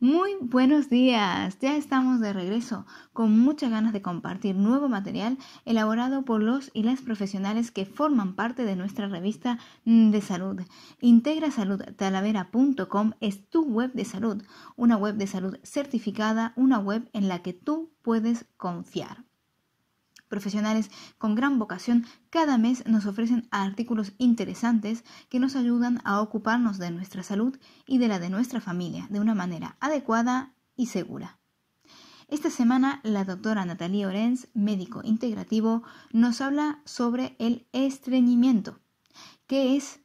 Muy buenos días, ya estamos de regreso con muchas ganas de compartir nuevo material elaborado por los y las profesionales que forman parte de nuestra revista de salud. Integrasaludtalavera.com es tu web de salud, una web de salud certificada, una web en la que tú puedes confiar profesionales con gran vocación cada mes nos ofrecen artículos interesantes que nos ayudan a ocuparnos de nuestra salud y de la de nuestra familia de una manera adecuada y segura. Esta semana la doctora Natalia Orenz, médico integrativo, nos habla sobre el estreñimiento. ¿Qué es?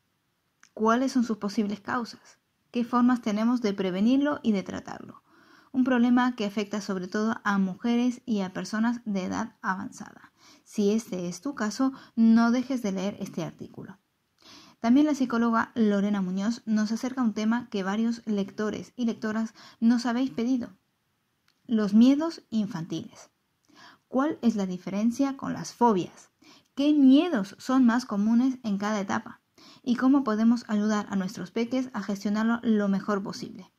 ¿Cuáles son sus posibles causas? ¿Qué formas tenemos de prevenirlo y de tratarlo? un problema que afecta sobre todo a mujeres y a personas de edad avanzada. Si este es tu caso, no dejes de leer este artículo. También la psicóloga Lorena Muñoz nos acerca un tema que varios lectores y lectoras nos habéis pedido, los miedos infantiles. ¿Cuál es la diferencia con las fobias? ¿Qué miedos son más comunes en cada etapa? ¿Y cómo podemos ayudar a nuestros peques a gestionarlo lo mejor posible?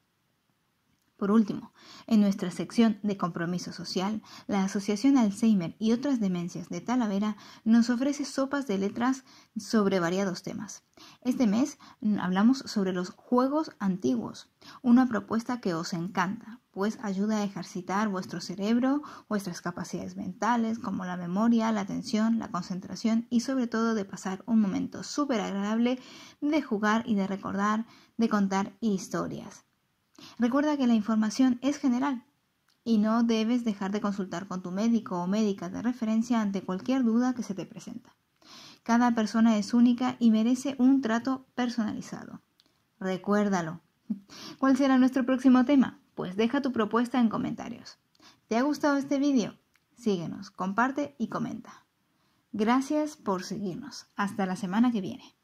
Por último, en nuestra sección de compromiso social, la Asociación Alzheimer y otras demencias de Talavera nos ofrece sopas de letras sobre variados temas. Este mes mm, hablamos sobre los juegos antiguos, una propuesta que os encanta, pues ayuda a ejercitar vuestro cerebro, vuestras capacidades mentales como la memoria, la atención, la concentración y sobre todo de pasar un momento súper agradable de jugar y de recordar, de contar historias. Recuerda que la información es general y no debes dejar de consultar con tu médico o médica de referencia ante cualquier duda que se te presenta. Cada persona es única y merece un trato personalizado. Recuérdalo. ¿Cuál será nuestro próximo tema? Pues deja tu propuesta en comentarios. ¿Te ha gustado este vídeo? Síguenos, comparte y comenta. Gracias por seguirnos. Hasta la semana que viene.